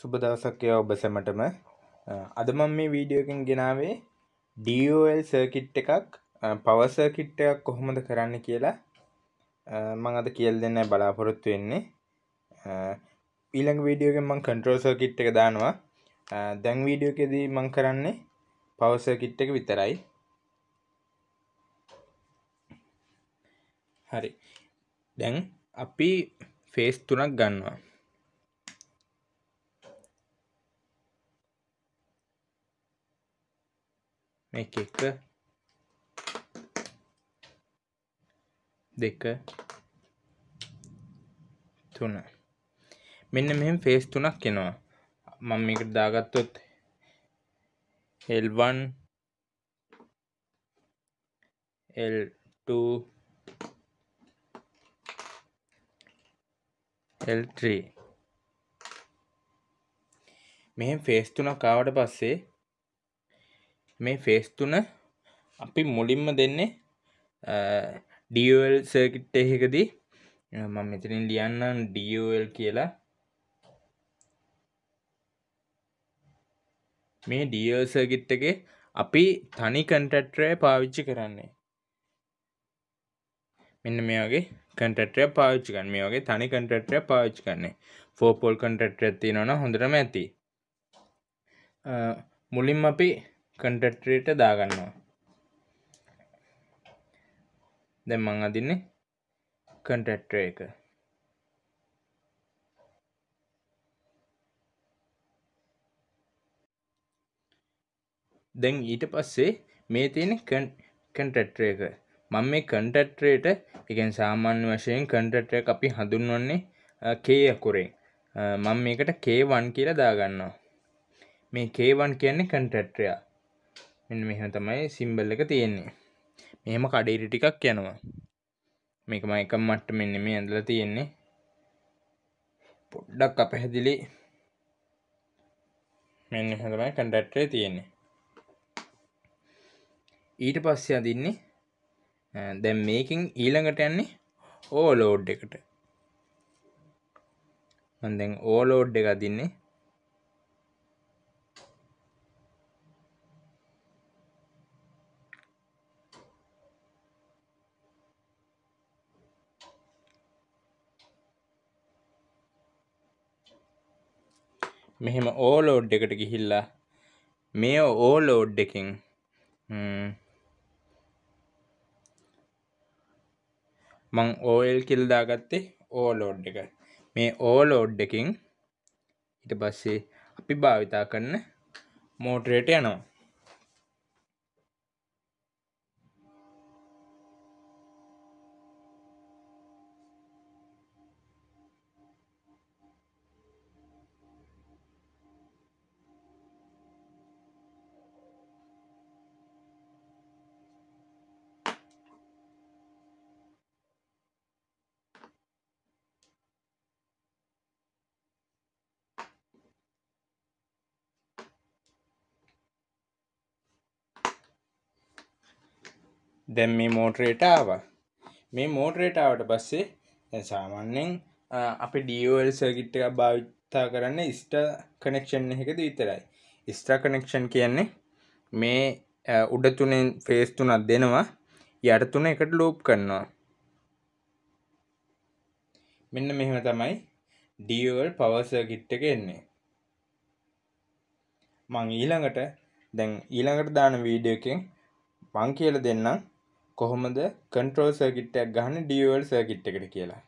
සුබ දවසක් කියලා ඔබ සැමටම අද මම මේ වීඩියෝ එකෙන් ගෙනාවේ DOL සර්කිට් එකක් පවර් සර්කිට් එකක් කොහොමද කරන්න කියලා මම අද කියලා දෙන්න බලාපොරොත්තු වෙන්නේ ඊළඟ වීඩියෝ එකෙන් මම කන්ට්‍රෝල් සර්කිට් එක දානවා දැන් වීඩියෝ එකේදී මම කරන්නේ පවර් සර්කිට් එක විතරයි හරි දැන් අපි ෆේස් තුනක් ගන්නවා එක එක දෙක තුන මෙන්න මෙහෙම ෆේස් තුනක් එනවා මම මේකට දාගත්තොත් L1 L2 L3 මෙහෙම ෆේස් තුනක් ආවට පස්සේ මේ ෆේස් තුන අපි මුලින්ම දෙන්නේ ඩියවල් සර්කිට් එහෙකදී මම මෙතනින් ලියන්නම් ඩියවල් කියලා මේ ඩියල් සර්කිට් එකේ අපි තනි කන්ටටරය පාවිච්චි කරන්නේ මෙන්න මේ වගේ කටටරය පාවිච්චි කන් මේ වගේ තනි කටටරය පාවිච්චි කරන්නේ ෆෝපොල් කටටරය තියෙනවන හොඳරම ඇති මුලින් අපි කන්ටටරේට දාගන්නවා දැන් මං අදින්නේ කන්ටටරේ එක දැන් ඊට පස්සේ මේ තියෙන කන්ටටරේ එක මම මේ කන්ටටරේට එකෙන් සාමාන්‍ය වශයෙන් කන්ටටරේ අපි හඳුන්වන්නේ K අකුරෙන් මම මේකට K1 කියලා දාගන්නවා මේ K1 කියන්නේ කන්ටටරයා මෙන්න මෙහම තමයි සිම්බල් එක තියෙන්නේ මෙහෙම කඩේරි ටිකක් යනවා මේකම එක මට්ට මෙන්න මේ ඇඳල තියෙන්නේ පොඩ්ඩක් අප හැදිලි මෙන්න හතමයි කඩට්ටේ තියෙන්නේ ඊට පස්සේ අදින්නේ දැම් මේකින් ඊළඟට යන්නේ ඕලෝඩ් එකට මන්දැන් ඕලෝඩ් එක අදින්නේ මෙහෙම ඕලෝඩ් එකට ගිහිල්ලා මේ ඕලෝඩ් එකෙන් මං ඕල් කිල්දා ගත්තේ ඕලෝඩ් එක මේ ඕලෝඩ් එකින් ඉට පස්සේ අපි භාවිතා කරන්න මෝටරයට යනවා දැන් මේ මෝටරේට ආවා මේ මෝටරේට ආවට පස්සේ දැන් සාමාන්‍යයෙන් අපි ඩියෝල් සර්කිට් එකක් භාවිතා කරන්න ඉස්ට කනෙක්ෂන් එකද විතරයි ස්ටා කනෙක්ෂන් කියන්නේ මේ උඩ තුනෙන් ෆේස් තුනක් දෙනවා යට තුන එකට ලෝප් කරනවා මෙන්න මෙහෙම තමයි ඩියෝල් පවර් සර්කිට් එක එන්නේ මං ඊළඟට දැන් ඊළඟට දාන වීඩියෝ එකෙන් මං කියලා දෙන්නම් කොහොමද කන්ට්‍රෝල් සර්කිට් එකක් ගහන්නේ ඩියුවල් සර්කිට් එකට කියලා.